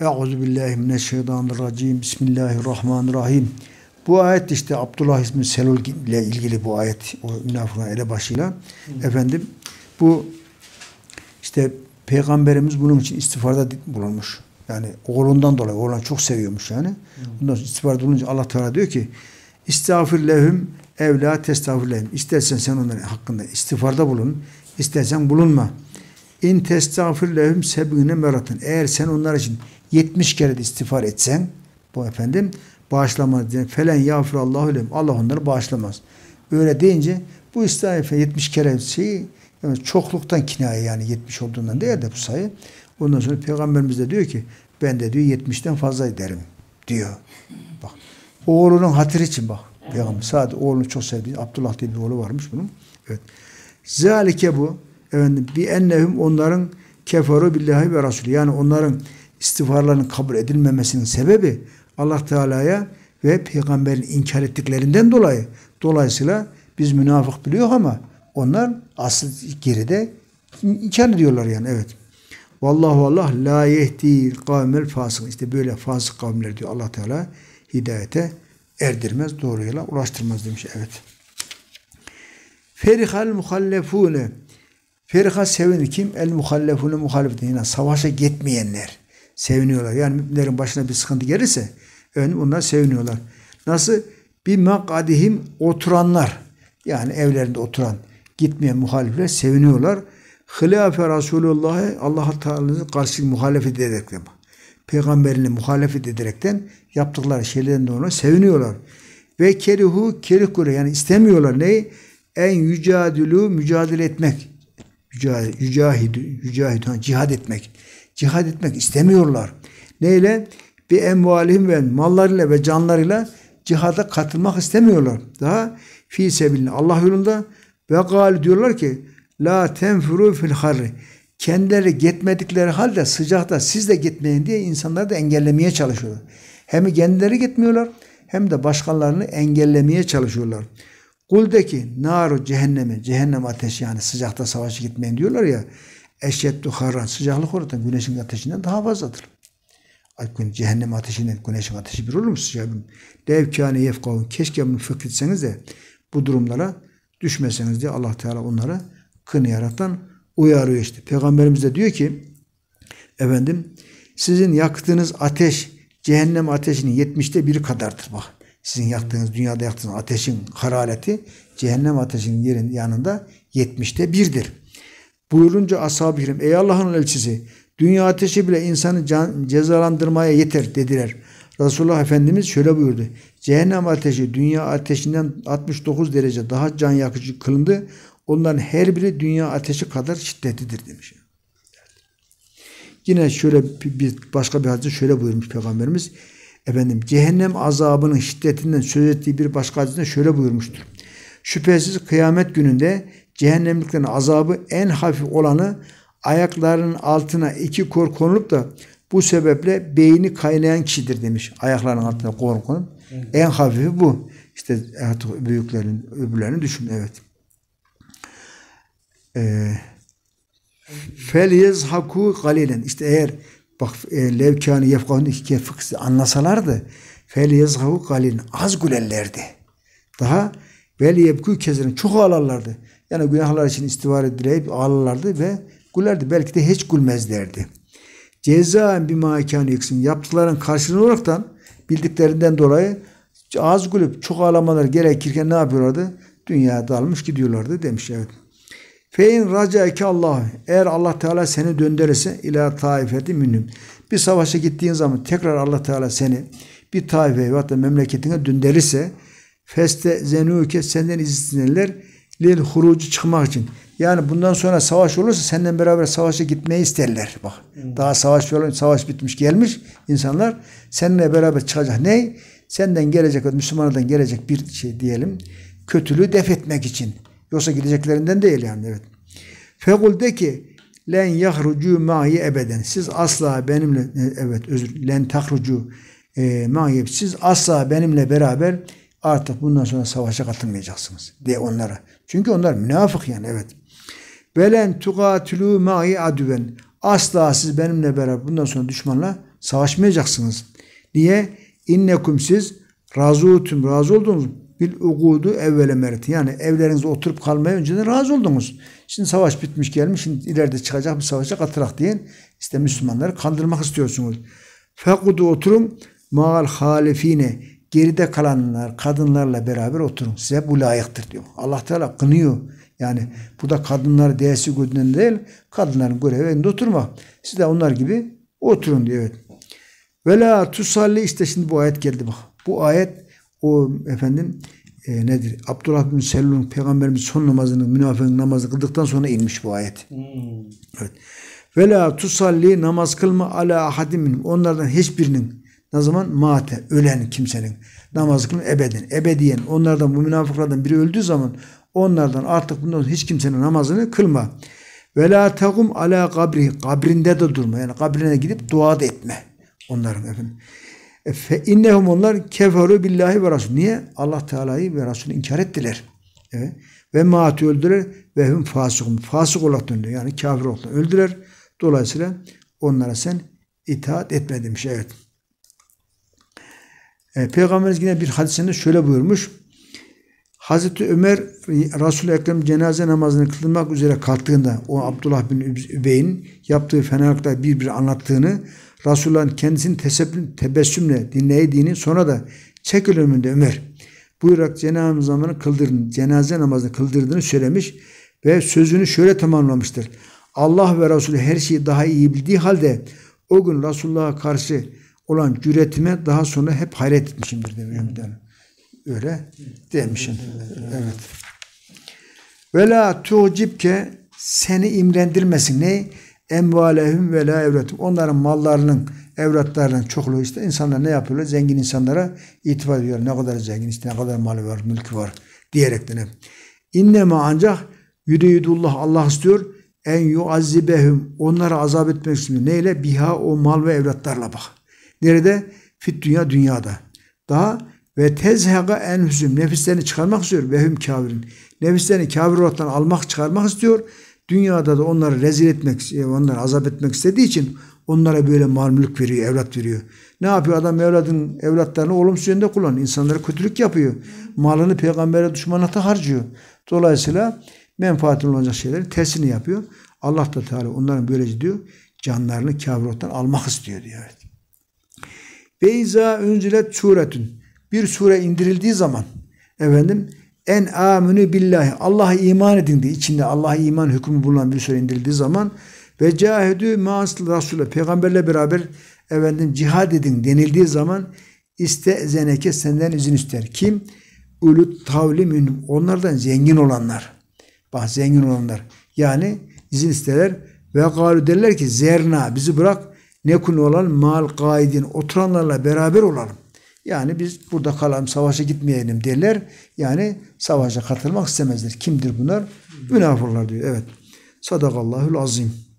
Euzu billahi mineşşeytanirracim. Bismillahirrahmanirrahim. Bu ayet işte Abdullah ismi Selul ile ilgili bu ayet o münafıkların başıyla Hı. Efendim bu işte peygamberimiz bunun için istifarda bulunmuş. Yani oğlundan dolayı oğlan çok seviyormuş yani. Hı. Bundan sonra istifarda bulununca Allah Teala diyor ki İstağfir lehum evla testağfir lehum. İstersen sen onların hakkında istifarda bulun. İstersen bulunma. İn testağfir lehum sebine meratın. Eğer sen onlar için 70 kere de istiğfar etsen bu efendim bağışlamaz diye felen yağfurallahu lehum. Allah onları bağışlamaz. Öyle deyince bu istiğfar 70 kere şeyi yani çokluktan kinaye yani 70 olduğundan değil de bu sayı. Ondan sonra peygamberimiz de diyor ki ben de diyor 70'ten fazla derim diyor. Bak oğlunun hatırı için bak. Peygamber sadece oğlunu çok sevdi. Abdullah diye bir oğlu varmış bunun. Evet. Zalike bu efendim bir ennehum onların keferu billahi ve rasulü. Yani onların istiğfarların kabul edilmemesinin sebebi Allah Teala'ya ve peygamberin inkar ettiklerinden dolayı. Dolayısıyla biz münafık biliyor ama onlar asıl geride inkar ediyorlar yani evet. Vallahu Allah la yehdi kavmel fasık. İşte böyle fasık kavimler diyor Allah Teala hidayete erdirmez, doğruyla ulaştırmaz demiş evet. Ferihal muhallefune Feriha sevinir kim? El muhallefune muhalif yine savaşa gitmeyenler seviniyorlar. Yani müminlerin başına bir sıkıntı gelirse yani onlar seviniyorlar. Nasıl? Bir makadihim oturanlar yani evlerinde oturan gitmeyen muhalifler seviniyorlar. Hilafe Resulullah'ı Allah Teala'nın karşı muhalefet ederekten Peygamberini muhalefet ederekten yaptıkları şeylerden dolayı seviniyorlar. Ve kerihu kerikure yani istemiyorlar neyi? En yücadülü mücadele etmek. Yücahidü, yücahidü, cihad etmek. Cihad etmek istemiyorlar. Neyle? Bir emvalihim ve mallarıyla ve canlarıyla cihada katılmak istemiyorlar. Daha fi sebilini Allah yolunda ve gal diyorlar ki la tenfuru fil harri. Kendileri gitmedikleri halde sıcakta siz de gitmeyin diye insanları da engellemeye çalışıyorlar. Hem kendileri gitmiyorlar hem de başkalarını engellemeye çalışıyorlar. Kuldeki naru cehenneme, cehennem ateşi yani sıcakta savaşa gitmeyin diyorlar ya eşyettu harran sıcaklık orada güneşin ateşinden daha fazladır. Cehennem ateşinden güneşin ateşi bir olur mu sıcaklığın? Levkâne yefkavun. Keşke bunu fıkhetseniz de bu durumlara düşmeseniz diye Allah Teala onları kını yaratan uyarıyor işte. Peygamberimiz de diyor ki efendim sizin yaktığınız ateş cehennem ateşinin yetmişte biri kadardır bak. Sizin yaktığınız dünyada yaktığınız ateşin harareti cehennem ateşinin yerin yanında yetmişte birdir. Buyurunca ashab-ı kiram ey Allah'ın elçisi dünya ateşi bile insanı can, cezalandırmaya yeter dediler. Resulullah Efendimiz şöyle buyurdu. Cehennem ateşi dünya ateşinden 69 derece daha can yakıcı kılındı. Onların her biri dünya ateşi kadar şiddetlidir demiş. Yine şöyle bir başka bir hadis şöyle buyurmuş Peygamberimiz. Efendim cehennem azabının şiddetinden söz ettiği bir başka hadisinde şöyle buyurmuştur. Şüphesiz kıyamet gününde cehennemliklerin azabı en hafif olanı ayaklarının altına iki kor konulup da bu sebeple beyni kaynayan kişidir demiş. Ayaklarının altına kor konup. En hafifi bu. İşte artık büyüklerin öbürlerini düşün. Evet. Ee, Feliz haku galilen. İşte eğer bak e, levkânı yefkânı iki fıkhsi anlasalardı fel yezhaku galilen. Az gülerlerdi. Daha vel yebkû kezirin. Çok ağlarlardı. Yani günahlar için istiğfar dileyip ağlarlardı ve gülerdi. Belki de hiç gülmezlerdi. Cezaen bir makan eksin. Yaptıkların karşılığı olaraktan bildiklerinden dolayı az gülüp çok ağlamalar gerekirken ne yapıyorlardı? Dünyaya dalmış gidiyorlardı demiş. Evet. Fein racaike Allah. Eğer Allah Teala seni döndürürse ila taifeti münim. Bir savaşa gittiğin zaman tekrar Allah Teala seni bir taife ve hatta memleketine döndürürse feste zenuke senden izinlenirler lil hurucu çıkmak için. Yani bundan sonra savaş olursa senden beraber savaşa gitmeyi isterler. Bak hmm. daha savaş falan savaş bitmiş gelmiş insanlar seninle beraber çıkacak. Ne? Senden gelecek Müslümanlardan gelecek bir şey diyelim. Kötülüğü def etmek için. Yoksa gideceklerinden değil yani evet. Fekul de ki len yahrucu mahi ebeden. Siz asla benimle e, evet özür len takrucu e, mahi siz asla benimle beraber artık bundan sonra savaşa katılmayacaksınız de onlara. Çünkü onlar münafık yani evet. Velen tugatülü ma'i adüven. Asla siz benimle beraber bundan sonra düşmanla savaşmayacaksınız. Niye? İnnekum siz razutum razı oldunuz bil ugudu evvele merti. Yani evlerinizde oturup kalmaya önceden razı oldunuz. Şimdi savaş bitmiş gelmiş. Şimdi ileride çıkacak bir savaşa katılak diyen işte Müslümanları kandırmak istiyorsunuz. Fekudu oturun maal halifine geride kalanlar kadınlarla beraber oturun. Size bu layıktır diyor. Allah Teala kınıyor. Yani bu da kadınlar değersiz gözünden değil, kadınların görevi evinde oturma. Siz de onlar gibi oturun diyor. Evet. Ve la tusalli işte şimdi bu ayet geldi bak. Bu ayet o efendim e, nedir? Abdullah bin Selul'un peygamberimiz son namazını, münafığın namazı kıldıktan sonra inmiş bu ayet. Hmm. Evet. Ve la tusalli namaz kılma ala ahadim Onlardan hiçbirinin ne zaman? Mate. Ölen kimsenin. Namaz kılın ebedin. Ebediyen. Onlardan bu münafıklardan biri öldüğü zaman onlardan artık bundan sonra hiç kimsenin namazını kılma. Ve la tegum ala kabri. Kabrinde de durma. Yani kabrine gidip dua da etme. Onların efendim. E, fe innehum onlar keferu billahi ve rasul. Niye? Allah Teala'yı ve Resul'ü inkar ettiler. Evet. Ve maati öldüler ve hüm fasıkun. Fasık olarak döndü. Yani kafir olarak öldüler. Dolayısıyla onlara sen itaat etme demiş. Evet. E, Peygamberimiz yine bir hadisinde şöyle buyurmuş. Hazreti Ömer Resul-i Ekrem cenaze namazını kılmak üzere kalktığında o Abdullah bin Übey'in yaptığı fenalıkla bir bir anlattığını Resulullah'ın kendisini tesebbün, tebessümle dinlediğini sonra da çekil önünde Ömer buyurarak cenaze namazını kıldırdığını, cenaze namazını kıldırdığını söylemiş ve sözünü şöyle tamamlamıştır. Allah ve Resulü her şeyi daha iyi bildiği halde o gün Resulullah'a karşı olan cüretime daha sonra hep hayret etmişimdir demişim. Yani öyle demişim. Evet. Ve la tuğcibke seni imrendirmesin. Ne? Emvalehum ve la evretum. Onların mallarının, evlatlarının çokluğu işte insanlar ne yapıyorlar? Zengin insanlara itibar ediyorlar. Ne kadar zengin işte ne kadar malı var, mülkü var diyerekten hep. İnneme ancak yürüyüdullah Allah istiyor en yuazzibehum onlara azap etmek için neyle biha o mal ve evlatlarla bak. Nerede? Fit dünya dünyada. Daha ve en enfüsüm nefislerini çıkarmak istiyor ve hüm kavirin. Nefislerini kavir olaraktan almak çıkarmak istiyor. Dünyada da onları rezil etmek, e, onları azap etmek istediği için onlara böyle mal veriyor, evlat veriyor. Ne yapıyor adam evladın evlatlarını olumsuz yönde kullanıyor. İnsanlara kötülük yapıyor. Malını peygambere düşmanata harcıyor. Dolayısıyla menfaatli olacak şeyleri tersini yapıyor. Allah da Teala onların böylece diyor canlarını kafirottan almak istiyor diyor. Evet. Beyza üncilet suretün. Bir sure indirildiği zaman efendim en amünü billahi Allah'a iman edin diye içinde Allah'a iman hükmü bulunan bir sure indirildiği zaman ve cahidü ma'as rasule peygamberle beraber efendim cihad edin denildiği zaman iste zeneke senden izin ister. Kim? Ulü tavli minhum. Onlardan zengin olanlar. Bak zengin olanlar. Yani izin isterler. Ve galu derler ki zerna bizi bırak ne nekun olalım mal gaidin oturanlarla beraber olalım. Yani biz burada kalalım savaşa gitmeyelim derler. Yani savaşa katılmak istemezler. Kimdir bunlar? Münafırlar diyor. Evet. Sadakallahül azim.